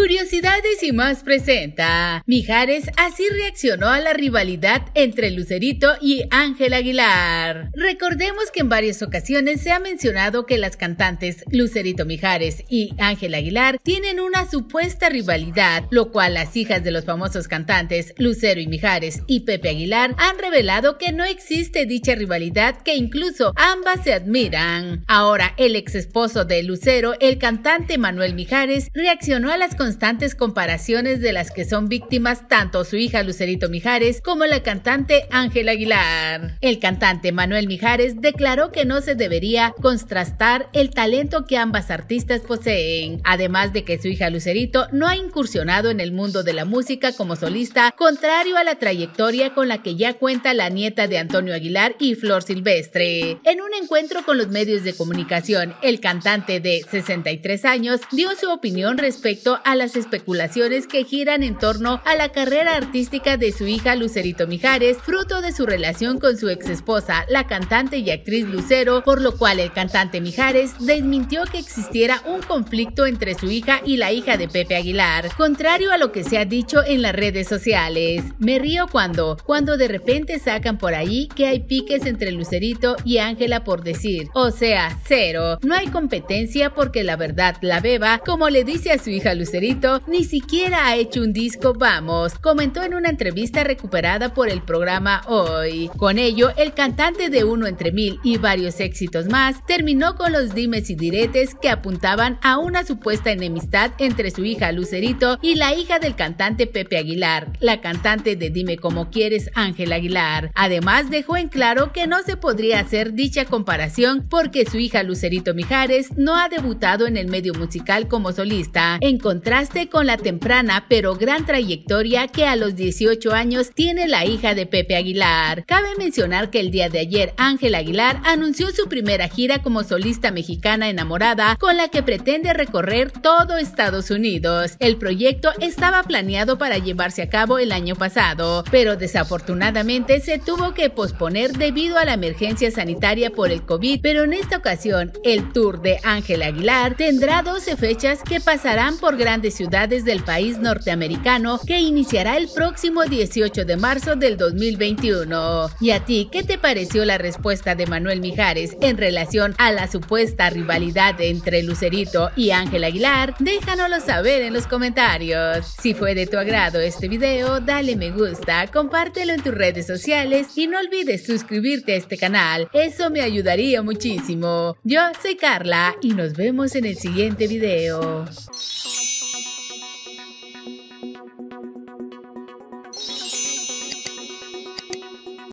Curiosidades y más presenta. Mijares así reaccionó a la rivalidad entre Lucerito y Ángel Aguilar. Recordemos que en varias ocasiones se ha mencionado que las cantantes Lucerito Mijares y Ángel Aguilar tienen una supuesta rivalidad, lo cual las hijas de los famosos cantantes Lucero y Mijares y Pepe Aguilar han revelado que no existe dicha rivalidad que incluso ambas se admiran. Ahora, el ex esposo de Lucero, el cantante Manuel Mijares, reaccionó a las constantes constantes comparaciones de las que son víctimas tanto su hija Lucerito Mijares como la cantante Ángela Aguilar. El cantante Manuel Mijares declaró que no se debería contrastar el talento que ambas artistas poseen, además de que su hija Lucerito no ha incursionado en el mundo de la música como solista, contrario a la trayectoria con la que ya cuenta la nieta de Antonio Aguilar y Flor Silvestre. En un encuentro con los medios de comunicación, el cantante de 63 años dio su opinión respecto a las especulaciones que giran en torno a la carrera artística de su hija Lucerito Mijares, fruto de su relación con su ex esposa la cantante y actriz Lucero, por lo cual el cantante Mijares desmintió que existiera un conflicto entre su hija y la hija de Pepe Aguilar, contrario a lo que se ha dicho en las redes sociales. Me río cuando, cuando de repente sacan por ahí que hay piques entre Lucerito y Ángela por decir, o sea, cero, no hay competencia porque la verdad la beba, como le dice a su hija Lucerito, ni siquiera ha hecho un disco Vamos, comentó en una entrevista recuperada por el programa Hoy. Con ello, el cantante de Uno entre Mil y varios éxitos más terminó con los dimes y diretes que apuntaban a una supuesta enemistad entre su hija Lucerito y la hija del cantante Pepe Aguilar, la cantante de Dime Como Quieres Ángel Aguilar. Además, dejó en claro que no se podría hacer dicha comparación porque su hija Lucerito Mijares no ha debutado en el medio musical como solista. En con la temprana pero gran trayectoria que a los 18 años tiene la hija de Pepe Aguilar. Cabe mencionar que el día de ayer Ángel Aguilar anunció su primera gira como solista mexicana enamorada con la que pretende recorrer todo Estados Unidos. El proyecto estaba planeado para llevarse a cabo el año pasado, pero desafortunadamente se tuvo que posponer debido a la emergencia sanitaria por el COVID, pero en esta ocasión el tour de Ángel Aguilar tendrá 12 fechas que pasarán por grandes ciudades del país norteamericano que iniciará el próximo 18 de marzo del 2021. ¿Y a ti qué te pareció la respuesta de Manuel Mijares en relación a la supuesta rivalidad entre Lucerito y Ángel Aguilar? Déjanoslo saber en los comentarios. Si fue de tu agrado este video, dale me gusta, compártelo en tus redes sociales y no olvides suscribirte a este canal. Eso me ayudaría muchísimo. Yo soy Carla y nos vemos en el siguiente video.